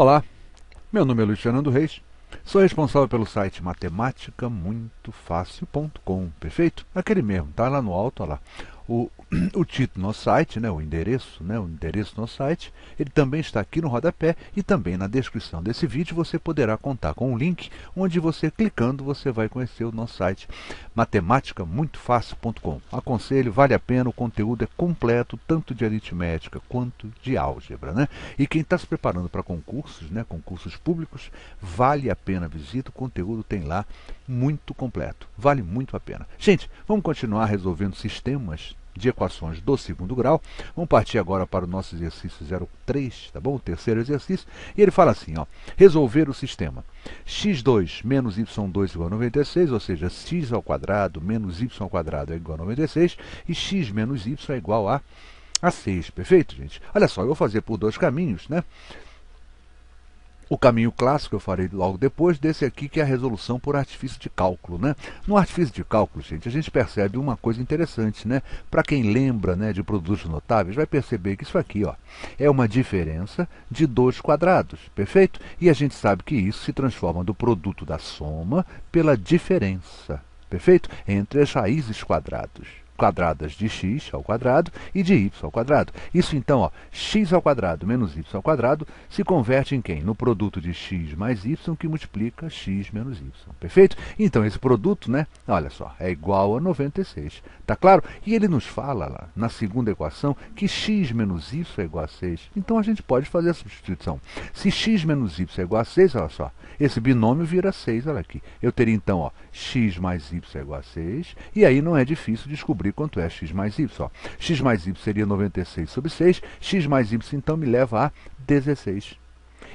Olá, meu nome é Luciano do Reis, sou responsável pelo site matemática muito perfeito? Aquele mesmo, tá lá no alto, olha lá o, o título no site, né, o endereço, né, o endereço no site, ele também está aqui no rodapé e também na descrição desse vídeo você poderá contar com um link onde você clicando você vai conhecer o nosso site matematicamuitofácil.com. Aconselho, vale a pena, o conteúdo é completo tanto de aritmética quanto de álgebra, né? E quem está se preparando para concursos, né, concursos públicos, vale a pena visita, o conteúdo tem lá muito completo, vale muito a pena. Gente, vamos continuar resolvendo sistemas de equações do segundo grau. Vamos partir agora para o nosso exercício 03, tá bom? O terceiro exercício. E ele fala assim, ó, resolver o sistema x2 menos y2 igual a 96, ou seja, x ao quadrado menos y ao quadrado é igual a 96 e x menos y é igual a, a 6, perfeito, gente? Olha só, eu vou fazer por dois caminhos, né? O caminho clássico eu farei logo depois desse aqui, que é a resolução por artifício de cálculo. Né? No artifício de cálculo, gente, a gente percebe uma coisa interessante. Né? Para quem lembra né, de produtos notáveis, vai perceber que isso aqui ó, é uma diferença de dois quadrados, perfeito? E a gente sabe que isso se transforma do produto da soma pela diferença, perfeito? Entre as raízes quadradas quadradas de x ao quadrado e de y ao quadrado. Isso então, ó, x ao quadrado menos y ao quadrado se converte em quem? No produto de x mais y que multiplica x menos y. Perfeito? Então esse produto, né, olha só, é igual a 96. Tá claro? E ele nos fala lá, na segunda equação, que x menos y é igual a 6. Então a gente pode fazer a substituição. Se x menos y é igual a 6, olha só, esse binômio vira 6, olha aqui. Eu teria então, ó, x mais y é igual a 6, e aí não é difícil descobrir descobrir quanto é x mais y. Ó. x mais y seria 96 sobre 6, x mais y então me leva a 16.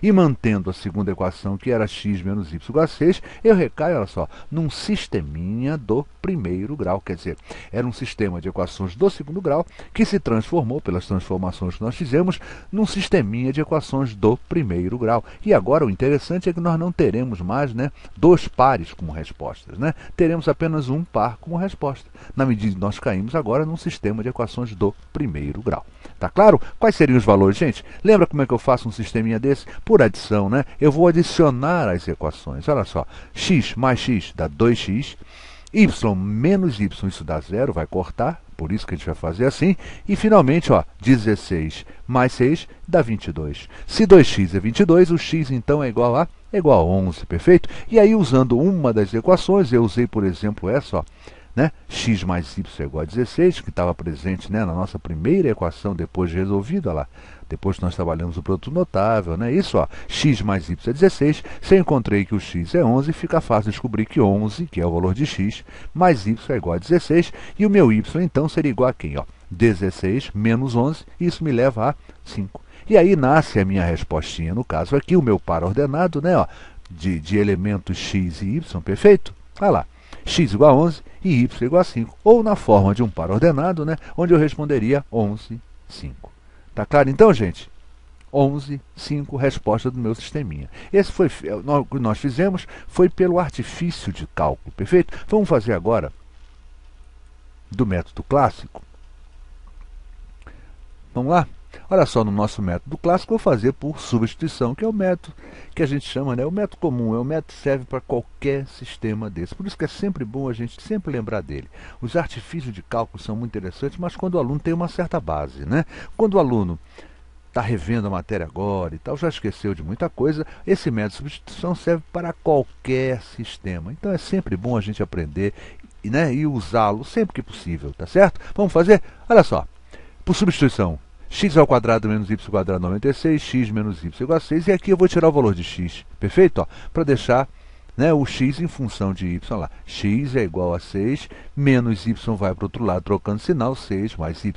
E mantendo a segunda equação, que era x menos y igual a 6, eu recaio, olha só, num sisteminha do primeiro grau. Quer dizer, era um sistema de equações do segundo grau que se transformou, pelas transformações que nós fizemos, num sisteminha de equações do primeiro grau. E agora o interessante é que nós não teremos mais né, dois pares como respostas. Né? Teremos apenas um par como resposta. Na medida que nós caímos agora num sistema de equações do primeiro grau. Tá claro? Quais seriam os valores, gente? Lembra como é que eu faço um sisteminha desse? Por por adição, né? Eu vou adicionar as equações. Olha só, x mais x dá 2x, y menos y, isso dá zero, vai cortar, por isso que a gente vai fazer assim. E finalmente, ó, 16 mais 6 dá 22. Se 2x é 22, o x então é igual a é igual a 11, perfeito? E aí usando uma das equações, eu usei, por exemplo, essa, ó, né? x mais y é igual a 16, que estava presente né, na nossa primeira equação depois de resolvida lá. Depois nós trabalhamos o produto notável, né? Isso, ó, x mais y é 16. Se eu encontrei que o x é 11, fica fácil descobrir que 11, que é o valor de x, mais y é igual a 16. E o meu y, então, seria igual a quem? Ó, 16 menos 11, isso me leva a 5. E aí nasce a minha respostinha, no caso aqui, o meu par ordenado, né, ó, de, de elementos x e y, perfeito? Olha lá, x igual a 11 e y igual a 5. Ou na forma de um par ordenado, né, onde eu responderia 11, 5. Tá claro então, gente? 11, 5 Resposta do meu sisteminha. Esse foi o que nós fizemos foi pelo artifício de cálculo, perfeito? Vamos fazer agora do método clássico. Vamos lá? Olha só, no nosso método clássico, eu vou fazer por substituição, que é o método que a gente chama, né? O método comum, é o método que serve para qualquer sistema desse. Por isso que é sempre bom a gente sempre lembrar dele. Os artifícios de cálculo são muito interessantes, mas quando o aluno tem uma certa base, né? Quando o aluno está revendo a matéria agora e tal, já esqueceu de muita coisa, esse método de substituição serve para qualquer sistema. Então é sempre bom a gente aprender né, e usá-lo sempre que possível, tá certo? Vamos fazer? Olha só, por substituição, x ao quadrado menos y ao quadrado 96, x menos y igual a 6, e aqui eu vou tirar o valor de x, perfeito? Para deixar né, o x em função de y lá. x é igual a 6, menos y vai para o outro lado, trocando sinal, 6 mais y.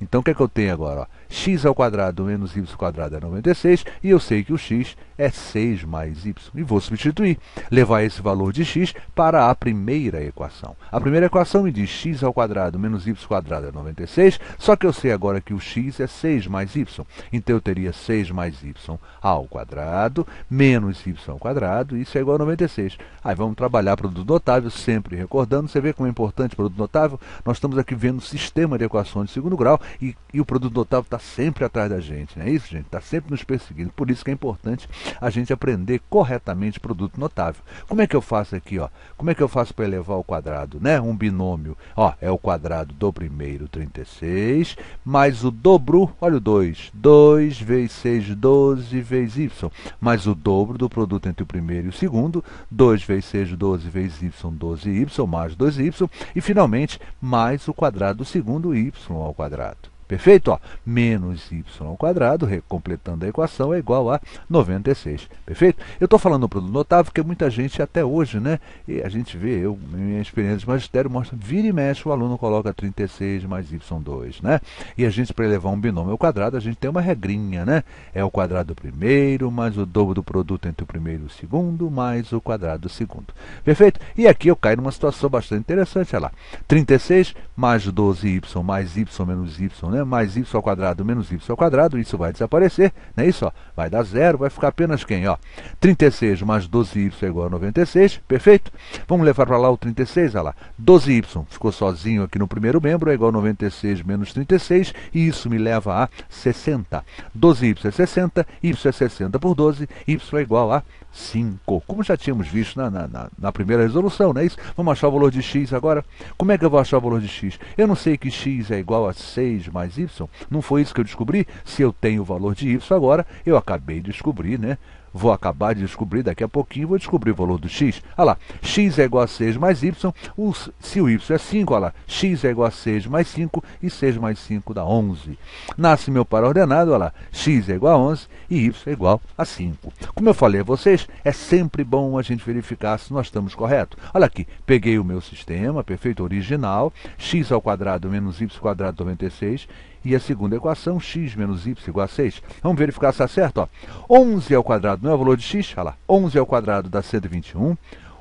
Então o que é que eu tenho agora? x ao quadrado menos y ao quadrado é 96 e eu sei que o x é 6 mais y. E vou substituir, levar esse valor de x para a primeira equação. A primeira equação me diz x ao quadrado menos y ao quadrado é 96, só que eu sei agora que o x é 6 mais y. Então eu teria 6 mais y ao quadrado menos y ao quadrado, e isso é igual a 96. Aí vamos trabalhar produto notável, sempre recordando, você vê como é importante produto notável? Nós estamos aqui vendo sistema de equações de segundo grau e, e o produto notável está sempre atrás da gente, não é isso, gente? Está sempre nos perseguindo. Por isso que é importante a gente aprender corretamente produto notável. Como é que eu faço aqui, ó? Como é que eu faço para elevar ao quadrado, né? Um binômio, ó, é o quadrado do primeiro, 36, mais o dobro, olha o 2, 2 vezes 6, 12 vezes y, mais o dobro do produto entre o primeiro e o segundo, 2 vezes 6, 12 vezes y, 12y, mais 2y, e finalmente mais o quadrado do segundo y ao quadrado. Perfeito? Ó, menos y ao quadrado, completando a equação, é igual a 96. Perfeito? Eu estou falando para produto notável porque muita gente até hoje, né? E a gente vê, eu, minha experiência de magistério mostra, vira e mexe, o aluno coloca 36 mais y2, né? E a gente, para elevar um binômio ao quadrado, a gente tem uma regrinha, né? É o quadrado do primeiro, mais o dobro do produto entre o primeiro e o segundo, mais o quadrado do segundo. Perfeito? E aqui eu caio numa situação bastante interessante, olha lá. 36 mais 12y mais y menos y, né? né? mais y ao quadrado menos y ao quadrado, isso vai desaparecer, não é isso? Vai dar zero, vai ficar apenas quem? Ó, 36 mais 12y é igual a 96, perfeito? Vamos levar para lá o 36, olha lá, 12y ficou sozinho aqui no primeiro membro, é igual a 96 menos 36, e isso me leva a 60. 12y é 60, y é 60 é por 12, y é igual a 5, como já tínhamos visto na, na, na, na primeira resolução, não é isso? Vamos achar o valor de x agora? Como é que eu vou achar o valor de x? Eu não sei que x é igual a 6 mais mais Y. Não foi isso que eu descobri? Se eu tenho o valor de Y agora, eu acabei de descobrir, né? Vou acabar de descobrir daqui a pouquinho, vou descobrir o valor do x. Olha lá, x é igual a 6 mais y. O, se o y é 5, olha lá, x é igual a 6 mais 5 e 6 mais 5 dá 11. Nasce meu par ordenado, olha lá, x é igual a 11 e y é igual a 5. Como eu falei a vocês, é sempre bom a gente verificar se nós estamos corretos. Olha aqui, peguei o meu sistema, perfeito original, x ao quadrado menos y ao quadrado 96 e a segunda equação, x menos y igual a 6. Vamos verificar se está certo. Ó. 11 ao quadrado não é o valor de x? Olha lá. 11 ao quadrado dá 121.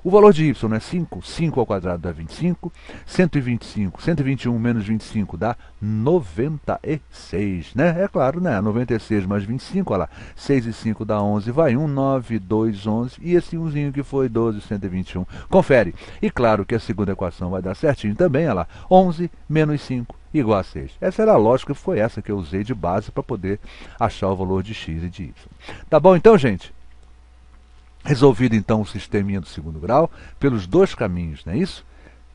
O valor de y não é 5, 5 ao quadrado dá 25, 125, 121 menos 25 dá 96, né? É claro, né? 96 mais 25, olha lá, 6 e 5 dá 11, vai 1, 9, 2, 11, e esse 1 que foi 12, 121. Confere. E claro que a segunda equação vai dar certinho também, olha lá, 11 menos 5 igual a 6. Essa era a lógica, foi essa que eu usei de base para poder achar o valor de x e de y. Tá bom então, gente? Resolvido então o sisteminha do segundo grau pelos dois caminhos, não é isso?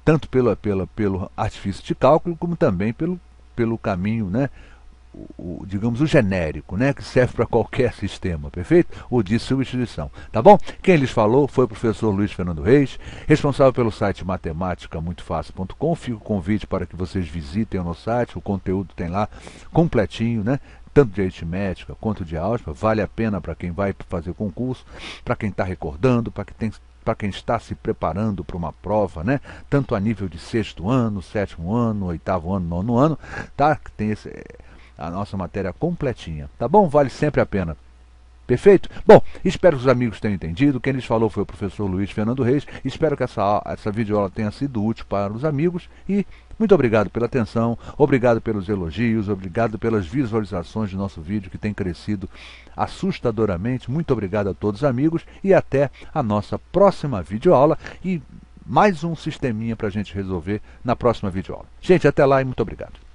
Tanto pelo pela, pelo artifício de cálculo como também pelo, pelo caminho né, o, digamos, o genérico, né, que serve para qualquer sistema, perfeito? O de substituição, tá bom? Quem lhes falou foi o professor Luiz Fernando Reis, responsável pelo site matematicamuitofácil.com. com o convite para que vocês visitem o nosso site, o conteúdo tem lá completinho, né? Tanto de aritmética quanto de álgebra, vale a pena para quem vai fazer concurso, para quem está recordando, para quem tem para quem está se preparando para uma prova, né? Tanto a nível de sexto ano, sétimo ano, oitavo ano, nono ano, tá? que Tem esse a nossa matéria completinha, tá bom? Vale sempre a pena. Perfeito? Bom, espero que os amigos tenham entendido. Quem lhes falou foi o professor Luiz Fernando Reis. Espero que essa, essa videoaula tenha sido útil para os amigos e muito obrigado pela atenção, obrigado pelos elogios, obrigado pelas visualizações do nosso vídeo que tem crescido assustadoramente. Muito obrigado a todos os amigos e até a nossa próxima videoaula e mais um sisteminha para a gente resolver na próxima videoaula. Gente, até lá e muito obrigado.